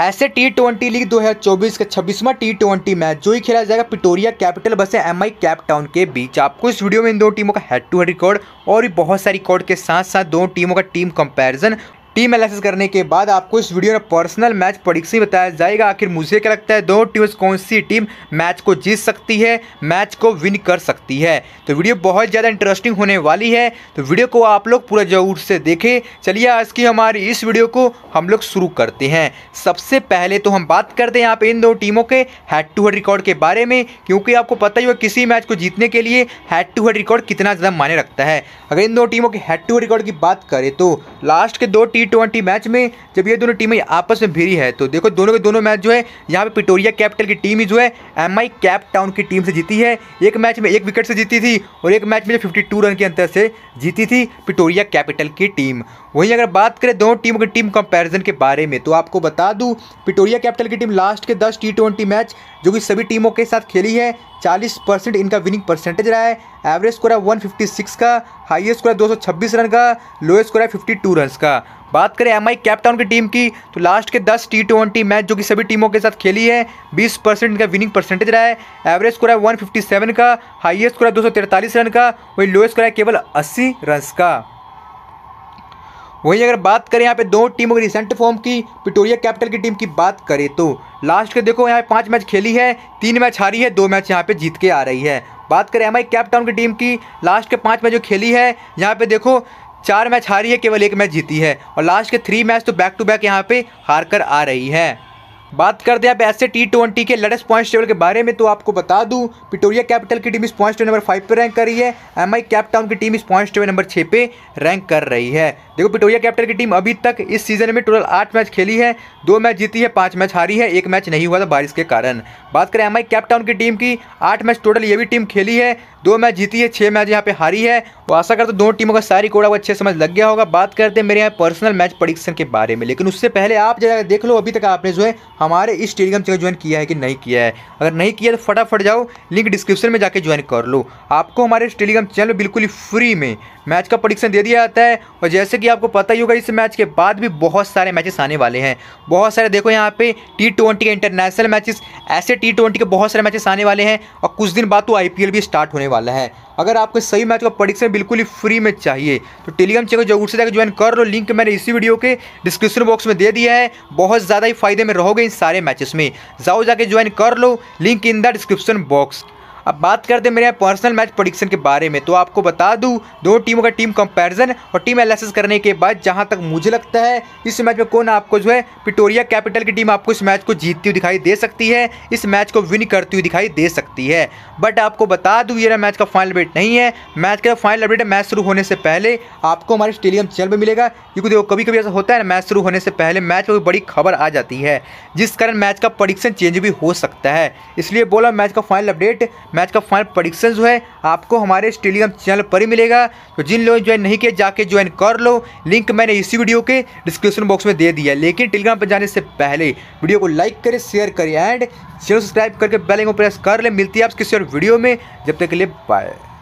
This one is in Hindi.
ऐसे टी ट्वेंटी लीग 2024 का 26वां टी ट्वेंटी मैच जो ही खेला जाएगा पिटोरिया कैपिटल बसे एम आई कैप टाउन के बीच आपको इस वीडियो में इन दोनों टीमों का हेड टू हेड रिकॉर्ड और भी बहुत सारी रिकॉर्ड के साथ साथ दोनों टीमों का टीम कंपैरिजन टीम एनालिसिस करने के बाद आपको इस वीडियो में पर्सनल मैच परीक्षण बताया जाएगा आखिर मुझे क्या लगता है दो टीम्स कौन सी टीम मैच को जीत सकती है मैच को विन कर सकती है तो वीडियो बहुत ज़्यादा इंटरेस्टिंग होने वाली है तो वीडियो को आप लोग पूरा जरूर से देखें चलिए आज की हमारी इस वीडियो को हम लोग शुरू करते हैं सबसे पहले तो हम बात करते हैं आप इन दो टीमों के हेड टू हेड रिकॉर्ड के बारे में क्योंकि आपको पता ही हो किसी मैच को जीतने के लिए हेड टू हेड रिकॉर्ड कितना ज़्यादा माने रखता है अगर इन दो टीमों के हेड टू हेड रिकॉर्ड की बात करें तो लास्ट के दो टीम टी ट्वेंटी मैच में जब ये दोनों टीमें आपस में भिड़ी है तो देखो दोनों के दोनों मैच जो है यहाँ पे पिटोरिया कैपिटल की टीम ही जो है एम आई कैप टाउन की टीम से जीती है एक मैच में एक विकेट से जीती थी और एक मैच में फिफ्टी टू रन के अंतर से जीती थी पिटोरिया कैपिटल की टीम वहीं अगर बात करें दोनों टीमों की टीम कंपेरिजन के बारे में तो आपको बता दूँ पिटोरिया कैपिटल की टीम लास्ट के दस टी मैच जो कि सभी टीमों के साथ खेली है 40 परसेंट इनका विनिंग परसेंटेज रहा है एवरेज स्कोर है 156 का हाईएस्ट स्कोर है 226 रन का लोएस्ट स्कोर है 52 रन का बात करें एम आई कैप्टाउन की टीम की तो लास्ट के 10 टी ट्वेंटी मैच जो कि सभी टीमों के साथ खेली है 20 परसेंट इनका विनिंग परसेंटेज रहा है एवरेज स्कोर है 157 का हाईएस्ट स्कोर है 243 रन का वही लोएस्ट स्कोर है केवल अस्सी रन का वहीं अगर बात करें यहाँ पे दो टीमों की रिसेंट फॉर्म की पिटोरिया कैपिटल की टीम की बात करें तो लास्ट के देखो यहाँ पे पाँच मैच खेली है तीन मैच हारी है दो मैच यहाँ पे जीत के आ रही है बात करें एम आई कैपटाउन की टीम की लास्ट के पाँच मैच जो खेली है यहाँ पे देखो चार मैच हारी है केवल एक मैच जीती है और लास्ट के थ्री मैच तो बैक टू बैक यहाँ पे हार कर आ रही है बात करते हैं आप ऐसे टी ट्वेंटी के लेटेस्ट पॉइंट्स टेबल के बारे में तो आपको बता दूं पिटोरिया कैपिटल की टीम इस पॉइंट्स टेबल नंबर फाइव पर रैंक कर रही है एम आई कैप टाउन की टीम इस पॉइंट्स टेबल नंबर छः पे रैंक कर रही है देखो पिटोरिया कैपिटल की टीम अभी तक इस सीजन में टोटल आठ मैच खेली है दो मैच जीती है पाँच मैच हारी है एक मैच नहीं हुआ था बारिश के कारण बात करें एम आई कैपटाउन की टीम की आठ मैच टोटल ये भी टीम खेली है दो मैच जीती है छः मैच यहाँ पे हारी है और आशा करते तो दोनों टीमों का सारी कोड़ा को अच्छे समझ लग गया होगा बात करते हैं मेरे यहाँ पर्सनल मैच प्रडिक्शन के बारे में लेकिन उससे पहले आप जरा देख लो अभी तक आपने जो है हमारे इस टेलीग्राम चैनल ज्वाइन किया है कि नहीं किया है अगर नहीं किया तो फटाफट जाओ लिंक डिस्क्रिप्शन में जाके ज्वाइन कर लो आपको हमारे इस टेलीग्राम चैनल में बिल्कुल ही फ्री में मैच का प्रडिक्शन दे दिया जाता है और जैसे कि आपको पता ही होगा इस मैच के बाद भी बहुत सारे मैचेस आने वाले हैं बहुत सारे देखो यहाँ पे टी ट्वेंटी के इंटरनेशनल मैचेस ऐसे टी ट्वेंटी के बहुत सारे मैचेस आने वाले हैं और कुछ दिन बाद तो आई भी स्टार्ट होने वाला है अगर आपको सही मैच का प्रडिक्शन बिल्कुल ही फ्री में चाहिए तो टेलीग्राम चैनल जरूर से जाकर ज्वाइन कर लो लिंक मैंने इसी वीडियो के डिस्क्रिप्शन बॉक्स में दे दिया है बहुत ज़्यादा ही फायदे में रहोगे इन सारे मैचेस में जाओ जाके ज्वाइन कर लो link in the description box अब बात करते हैं मेरे यहाँ पर्सनल मैच प्रोडिक्शन के बारे में तो आपको बता दूँ दोनों टीमों का टीम कंपैरिजन और टीम एनालिसिस करने के बाद जहाँ तक मुझे लगता है इस मैच में कौन आपको जो है पिटोरिया कैपिटल की टीम आपको इस मैच को जीतती हुई दिखाई दे सकती है इस मैच को विन करती हुई दिखाई दे सकती है बट आपको बता दूँ ये मैच का फाइनल अपडेट नहीं है मैच का फाइनल अपडेट मैच शुरू होने से पहले आपको हमारे स्टेडियम चैनल पर मिलेगा क्योंकि देखो कभी कभी ऐसा होता है ना मैच शुरू होने से पहले मैच में बड़ी खबर आ जाती है जिस कारण मैच का प्रोडिक्शन चेंज भी हो सकता है इसलिए बोला मैच का फाइनल अपडेट मैच का फाइनल प्रडिक्शन जो है आपको हमारे टेलीग्राम चैनल पर ही मिलेगा तो जिन लोग ज्वाइन नहीं किए जाके ज्वाइन कर लो लिंक मैंने इसी वीडियो के डिस्क्रिप्शन बॉक्स में दे दिया लेकिन टेलीग्राम पर जाने से पहले वीडियो को लाइक करें शेयर करें एंड चैनल सब्सक्राइब करके बेल प्रेस कर ले मिलती है आप किसी और वीडियो में जब तक के लिए बाय